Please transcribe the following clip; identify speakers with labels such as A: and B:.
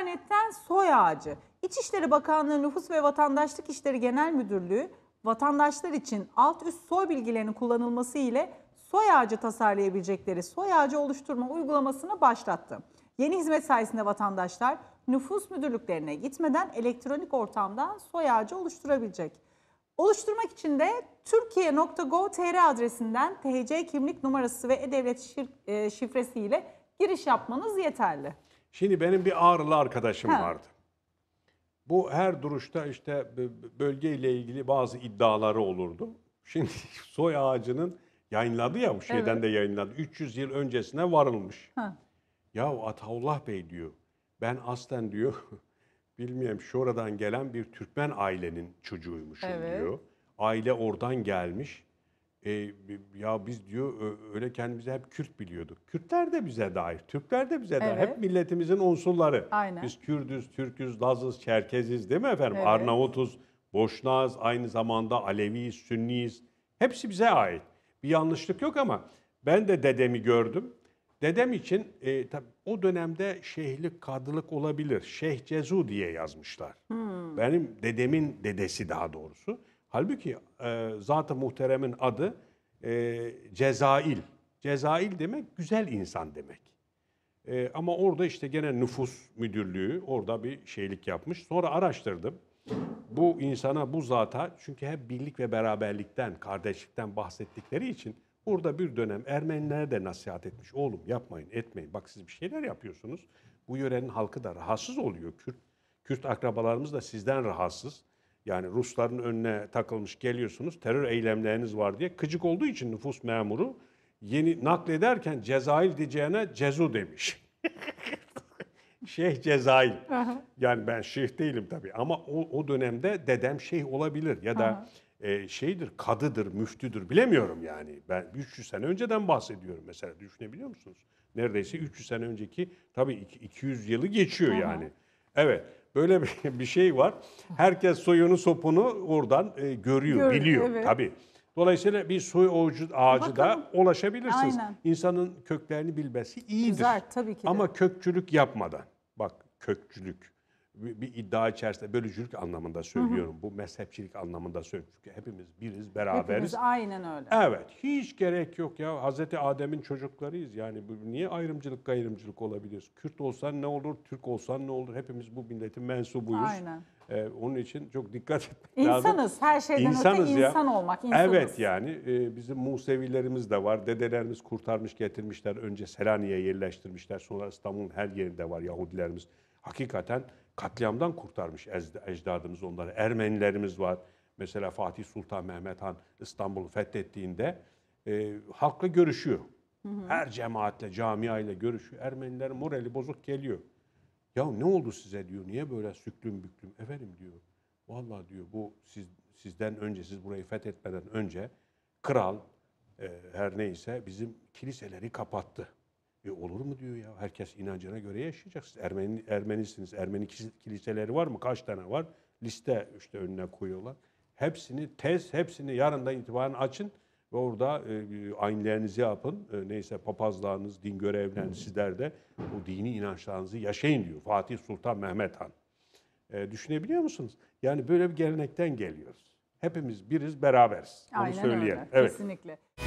A: internetten soy ağacı. İçişleri Bakanlığı Nüfus ve Vatandaşlık İşleri Genel Müdürlüğü vatandaşlar için alt üst soy bilgilerinin kullanılması ile soy ağacı tasarlayabilecekleri soy ağacı oluşturma uygulamasını başlattı. Yeni hizmet sayesinde vatandaşlar nüfus müdürlüklerine gitmeden elektronik ortamdan soy ağacı oluşturabilecek. Oluşturmak için de Türkiye.gov.tr adresinden TC kimlik numarası ve e-devlet e, şifresiyle giriş yapmanız yeterli. Şimdi benim bir ağrılı arkadaşım ha. vardı. Bu her duruşta işte bölgeyle ilgili bazı iddiaları olurdu. Şimdi soy ağacının yayınladı ya bu şeyden evet. de yayınladı. 300 yıl öncesine varılmış. Ha. Ya Ataullah Bey diyor. Ben aslen diyor bilmiyorum şuradan gelen bir Türkmen ailenin çocuğuymuşum evet. diyor. Aile oradan gelmiş. E, ya biz diyor öyle kendimizi hep Kürt biliyorduk. Kürtler de bize dair, Türkler de bize evet. dair. Hep milletimizin unsurları. Aynen. Biz Kürdüz, Türküz, Lazız, Çerkeziz değil mi efendim? Evet. Arnavutuz, Boşnağız, aynı zamanda Aleviyiz, Sünniyiz. Hepsi bize ait. Bir yanlışlık yok ama ben de dedemi gördüm. Dedem için e, tabii o dönemde şeyhlik, kadılık olabilir. Şeyh Cezu diye yazmışlar. Hmm. Benim dedemin dedesi daha doğrusu. Halbuki e, Zat-ı Muhterem'in adı e, Cezail. Cezail demek güzel insan demek. E, ama orada işte gene nüfus müdürlüğü orada bir şeylik yapmış. Sonra araştırdım. Bu insana, bu zata çünkü hep birlik ve beraberlikten, kardeşlikten bahsettikleri için burada bir dönem Ermenilere de nasihat etmiş. Oğlum yapmayın, etmeyin. Bak siz bir şeyler yapıyorsunuz. Bu yörenin halkı da rahatsız oluyor. Kürt, Kürt akrabalarımız da sizden rahatsız. Yani Rusların önüne takılmış geliyorsunuz terör eylemleriniz var diye. Kıcık olduğu için nüfus memuru yeni naklederken Cezayir diyeceğine Cezu demiş. Şeyh Cezayir. Yani ben şeyh değilim tabii ama o, o dönemde dedem şeyh olabilir ya da e, şeydir, kadıdır, müftüdür bilemiyorum yani. Ben 300 sene önceden bahsediyorum mesela düşünebiliyor musunuz? Neredeyse 300 sene önceki tabii 200 yılı geçiyor Aha. yani. Evet Böyle bir, bir şey var. Herkes soyunu sopunu oradan e, görüyor, Gör, biliyor evet. tabii. Dolayısıyla bir soy ağacı, ağacı da ulaşabilirsiniz. Aynen. İnsanın köklerini bilmesi iyidir. Güzel, tabii ki Ama kökçülük yapmadan. Bak kökçülük bir, bir iddia içerisinde bölücülük anlamında söylüyorum. Hı hı. Bu mezhepçilik anlamında söylüyorum. Çünkü hepimiz biriz, beraberiz. Hepimiz aynen öyle. Evet. Hiç gerek yok ya. Hazreti Adem'in çocuklarıyız. Yani bu, niye ayrımcılık gayrımcılık olabilir? Kürt olsan ne olur, Türk olsan ne olur? Hepimiz bu milletin mensubuyuz. Aynen. Ee, onun için çok dikkat etmek insanız, lazım. İnsanız. Her şeyden insanız öte ya. insan olmak. Insanız. Evet yani e, bizim Musevilerimiz de var. Dedelerimiz kurtarmış getirmişler. Önce Selanik'e yerleştirmişler. Sonra İstanbul'un her yerinde var Yahudilerimiz hakikaten katliamdan kurtarmış ecdadımız onları. Ermenilerimiz var. Mesela Fatih Sultan Mehmet Han İstanbul'u fethettiğinde e, halkla görüşüyor. Her cemaatle, camiayla görüşüyor. Ermeniler morali bozuk geliyor. Ya ne oldu size diyor. Niye böyle süklüm büklüm? Efendim diyor. Vallahi diyor bu siz, sizden önce, siz burayı fethetmeden önce kral e, her neyse bizim kiliseleri kapattı. E olur mu diyor ya. Herkes inancına göre yaşayacak. Siz Ermeni, Ermenisiniz. Ermeni kiliseleri var mı? Kaç tane var? Liste işte önüne koyuyorlar. Hepsini tez, hepsini yarından itibaren açın ve orada e, yapın. E, neyse papazlarınız, din görevleriniz sizler de bu dini inançlarınızı yaşayın diyor Fatih Sultan Mehmet Han. E, düşünebiliyor musunuz? Yani böyle bir gelenekten geliyoruz. Hepimiz biriz, beraberiz. Aynen Onu söyleyelim. Öyle, evet. Kesinlikle.